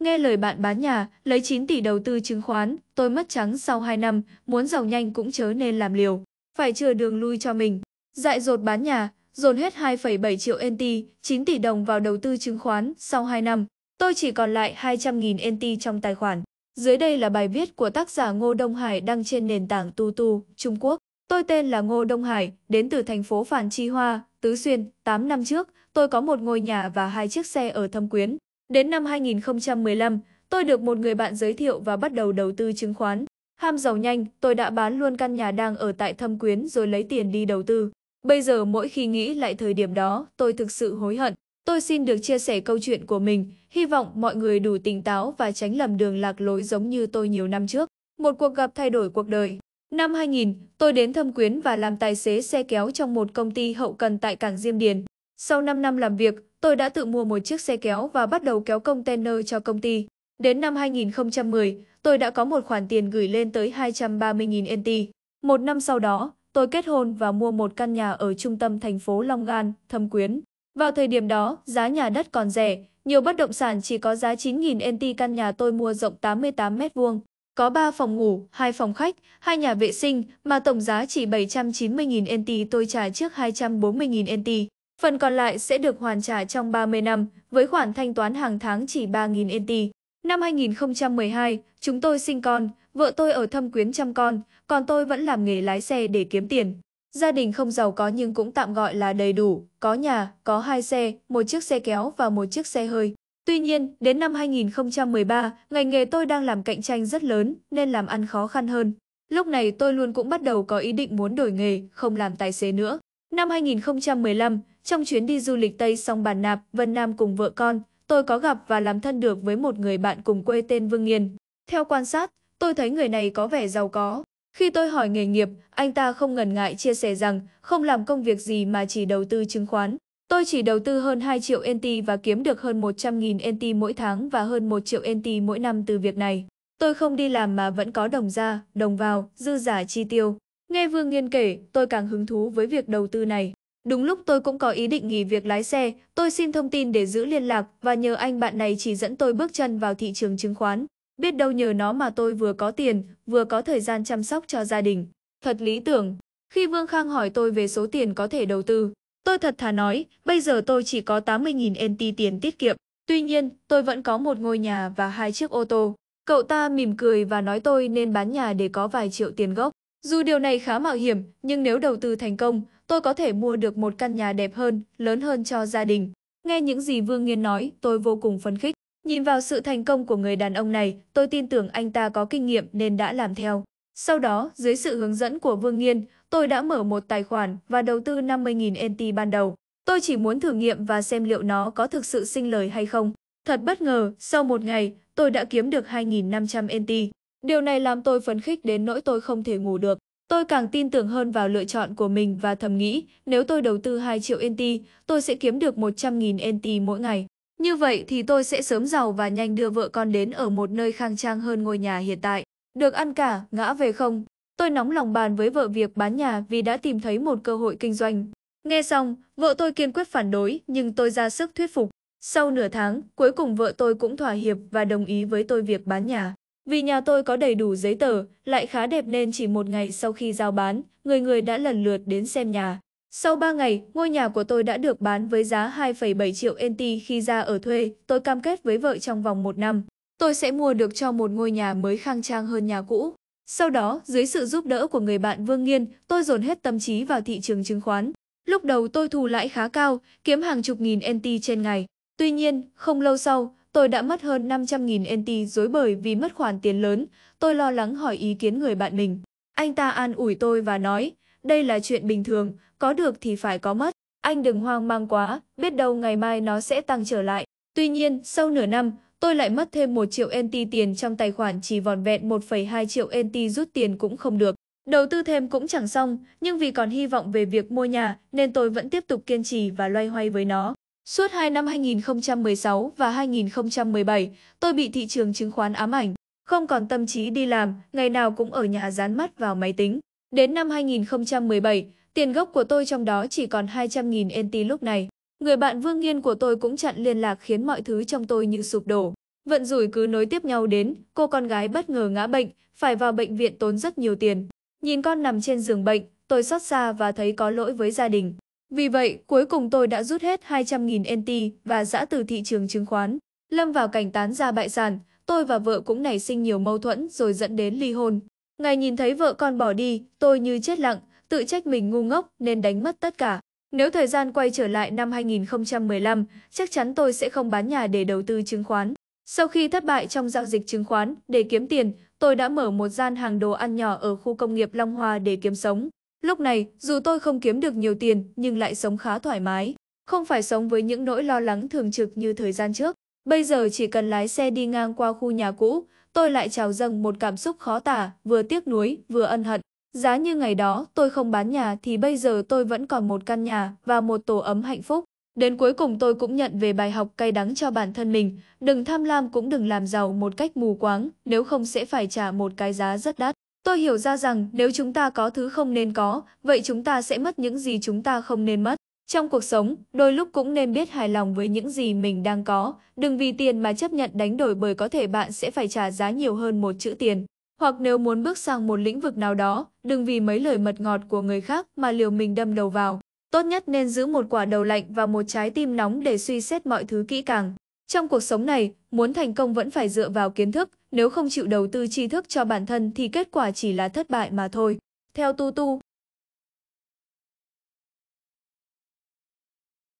Nghe lời bạn bán nhà, lấy 9 tỷ đầu tư chứng khoán, tôi mất trắng sau 2 năm, muốn giàu nhanh cũng chớ nên làm liều. Phải chừa đường lui cho mình. Dại dột bán nhà, dồn hết 2,7 triệu NT, 9 tỷ đồng vào đầu tư chứng khoán sau 2 năm. Tôi chỉ còn lại 200.000 NT trong tài khoản. Dưới đây là bài viết của tác giả Ngô Đông Hải đăng trên nền tảng Tutu, Trung Quốc. Tôi tên là Ngô Đông Hải, đến từ thành phố Phản Chi Hoa, Tứ Xuyên, 8 năm trước, tôi có một ngôi nhà và hai chiếc xe ở Thâm Quyến. Đến năm 2015, tôi được một người bạn giới thiệu và bắt đầu đầu tư chứng khoán. Ham giàu nhanh, tôi đã bán luôn căn nhà đang ở tại Thâm Quyến rồi lấy tiền đi đầu tư. Bây giờ mỗi khi nghĩ lại thời điểm đó, tôi thực sự hối hận. Tôi xin được chia sẻ câu chuyện của mình, hy vọng mọi người đủ tỉnh táo và tránh lầm đường lạc lối giống như tôi nhiều năm trước. Một cuộc gặp thay đổi cuộc đời. Năm 2000, tôi đến Thâm Quyến và làm tài xế xe kéo trong một công ty hậu cần tại Cảng Diêm Điền. Sau 5 năm làm việc, tôi đã tự mua một chiếc xe kéo và bắt đầu kéo container cho công ty. Đến năm 2010, tôi đã có một khoản tiền gửi lên tới 230.000 NT. Một năm sau đó, tôi kết hôn và mua một căn nhà ở trung tâm thành phố Long An, Thâm Quyến. Vào thời điểm đó, giá nhà đất còn rẻ, nhiều bất động sản chỉ có giá 9.000 NT căn nhà tôi mua rộng 88m2, có 3 phòng ngủ, 2 phòng khách, 2 nhà vệ sinh mà tổng giá chỉ 790.000 NT tôi trả trước 240.000 NT. Phần còn lại sẽ được hoàn trả trong 30 năm với khoản thanh toán hàng tháng chỉ 3.000 NT. Năm 2012, chúng tôi sinh con, vợ tôi ở thâm quyến chăm con, còn tôi vẫn làm nghề lái xe để kiếm tiền. Gia đình không giàu có nhưng cũng tạm gọi là đầy đủ, có nhà, có hai xe, một chiếc xe kéo và một chiếc xe hơi. Tuy nhiên, đến năm 2013, ngành nghề tôi đang làm cạnh tranh rất lớn nên làm ăn khó khăn hơn. Lúc này tôi luôn cũng bắt đầu có ý định muốn đổi nghề, không làm tài xế nữa. Năm 2015, trong chuyến đi du lịch Tây Song Bàn Nạp, Vân Nam cùng vợ con, tôi có gặp và làm thân được với một người bạn cùng quê tên Vương Yên. Theo quan sát, tôi thấy người này có vẻ giàu có. Khi tôi hỏi nghề nghiệp, anh ta không ngần ngại chia sẻ rằng không làm công việc gì mà chỉ đầu tư chứng khoán. Tôi chỉ đầu tư hơn 2 triệu NT và kiếm được hơn 100.000 NT mỗi tháng và hơn 1 triệu NT mỗi năm từ việc này. Tôi không đi làm mà vẫn có đồng ra, đồng vào, dư giả chi tiêu. Nghe Vương Nghiên kể, tôi càng hứng thú với việc đầu tư này. Đúng lúc tôi cũng có ý định nghỉ việc lái xe, tôi xin thông tin để giữ liên lạc và nhờ anh bạn này chỉ dẫn tôi bước chân vào thị trường chứng khoán. Biết đâu nhờ nó mà tôi vừa có tiền, vừa có thời gian chăm sóc cho gia đình. Thật lý tưởng. Khi Vương Khang hỏi tôi về số tiền có thể đầu tư, tôi thật thà nói, bây giờ tôi chỉ có 80.000 NT tiền tiết kiệm. Tuy nhiên, tôi vẫn có một ngôi nhà và hai chiếc ô tô. Cậu ta mỉm cười và nói tôi nên bán nhà để có vài triệu tiền gốc. Dù điều này khá mạo hiểm, nhưng nếu đầu tư thành công, tôi có thể mua được một căn nhà đẹp hơn, lớn hơn cho gia đình. Nghe những gì Vương Nghiên nói, tôi vô cùng phấn khích. Nhìn vào sự thành công của người đàn ông này, tôi tin tưởng anh ta có kinh nghiệm nên đã làm theo. Sau đó, dưới sự hướng dẫn của Vương Nghiên, tôi đã mở một tài khoản và đầu tư 50.000 NT ban đầu. Tôi chỉ muốn thử nghiệm và xem liệu nó có thực sự sinh lời hay không. Thật bất ngờ, sau một ngày, tôi đã kiếm được 2.500 NT. Điều này làm tôi phấn khích đến nỗi tôi không thể ngủ được. Tôi càng tin tưởng hơn vào lựa chọn của mình và thầm nghĩ, nếu tôi đầu tư 2 triệu NT, tôi sẽ kiếm được 100.000 NT mỗi ngày. Như vậy thì tôi sẽ sớm giàu và nhanh đưa vợ con đến ở một nơi khang trang hơn ngôi nhà hiện tại. Được ăn cả, ngã về không. Tôi nóng lòng bàn với vợ việc bán nhà vì đã tìm thấy một cơ hội kinh doanh. Nghe xong, vợ tôi kiên quyết phản đối nhưng tôi ra sức thuyết phục. Sau nửa tháng, cuối cùng vợ tôi cũng thỏa hiệp và đồng ý với tôi việc bán nhà. Vì nhà tôi có đầy đủ giấy tờ, lại khá đẹp nên chỉ một ngày sau khi giao bán, người người đã lần lượt đến xem nhà. Sau 3 ngày, ngôi nhà của tôi đã được bán với giá 2,7 triệu NT khi ra ở thuê, tôi cam kết với vợ trong vòng một năm. Tôi sẽ mua được cho một ngôi nhà mới khang trang hơn nhà cũ. Sau đó, dưới sự giúp đỡ của người bạn Vương Nghiên, tôi dồn hết tâm trí vào thị trường chứng khoán. Lúc đầu tôi thù lãi khá cao, kiếm hàng chục nghìn NT trên ngày. Tuy nhiên, không lâu sau, Tôi đã mất hơn 500.000 NT dối bời vì mất khoản tiền lớn, tôi lo lắng hỏi ý kiến người bạn mình. Anh ta an ủi tôi và nói, đây là chuyện bình thường, có được thì phải có mất. Anh đừng hoang mang quá, biết đâu ngày mai nó sẽ tăng trở lại. Tuy nhiên, sau nửa năm, tôi lại mất thêm 1 triệu NT tiền trong tài khoản chỉ vòn vẹn 1,2 triệu NT rút tiền cũng không được. Đầu tư thêm cũng chẳng xong, nhưng vì còn hy vọng về việc mua nhà nên tôi vẫn tiếp tục kiên trì và loay hoay với nó. Suốt 2 năm 2016 và 2017, tôi bị thị trường chứng khoán ám ảnh, không còn tâm trí đi làm, ngày nào cũng ở nhà dán mắt vào máy tính. Đến năm 2017, tiền gốc của tôi trong đó chỉ còn 200.000 NT lúc này. Người bạn Vương Nghiên của tôi cũng chặn liên lạc khiến mọi thứ trong tôi như sụp đổ. Vận rủi cứ nối tiếp nhau đến, cô con gái bất ngờ ngã bệnh, phải vào bệnh viện tốn rất nhiều tiền. Nhìn con nằm trên giường bệnh, tôi xót xa và thấy có lỗi với gia đình. Vì vậy, cuối cùng tôi đã rút hết 200.000 NT và dã từ thị trường chứng khoán. Lâm vào cảnh tán ra bại sản, tôi và vợ cũng nảy sinh nhiều mâu thuẫn rồi dẫn đến ly hôn. Ngày nhìn thấy vợ con bỏ đi, tôi như chết lặng, tự trách mình ngu ngốc nên đánh mất tất cả. Nếu thời gian quay trở lại năm 2015, chắc chắn tôi sẽ không bán nhà để đầu tư chứng khoán. Sau khi thất bại trong giao dịch chứng khoán để kiếm tiền, tôi đã mở một gian hàng đồ ăn nhỏ ở khu công nghiệp Long Hòa để kiếm sống. Lúc này, dù tôi không kiếm được nhiều tiền nhưng lại sống khá thoải mái, không phải sống với những nỗi lo lắng thường trực như thời gian trước. Bây giờ chỉ cần lái xe đi ngang qua khu nhà cũ, tôi lại trào dâng một cảm xúc khó tả, vừa tiếc nuối, vừa ân hận. Giá như ngày đó tôi không bán nhà thì bây giờ tôi vẫn còn một căn nhà và một tổ ấm hạnh phúc. Đến cuối cùng tôi cũng nhận về bài học cay đắng cho bản thân mình, đừng tham lam cũng đừng làm giàu một cách mù quáng, nếu không sẽ phải trả một cái giá rất đắt. Tôi hiểu ra rằng nếu chúng ta có thứ không nên có, vậy chúng ta sẽ mất những gì chúng ta không nên mất. Trong cuộc sống, đôi lúc cũng nên biết hài lòng với những gì mình đang có, đừng vì tiền mà chấp nhận đánh đổi bởi có thể bạn sẽ phải trả giá nhiều hơn một chữ tiền. Hoặc nếu muốn bước sang một lĩnh vực nào đó, đừng vì mấy lời mật ngọt của người khác mà liều mình đâm đầu vào. Tốt nhất nên giữ một quả đầu lạnh và một trái tim nóng để suy xét mọi thứ kỹ càng. Trong cuộc sống này, muốn thành công vẫn phải dựa vào kiến thức, nếu không chịu đầu tư tri thức cho bản thân thì kết quả chỉ là thất bại mà thôi. Theo Tu Tu,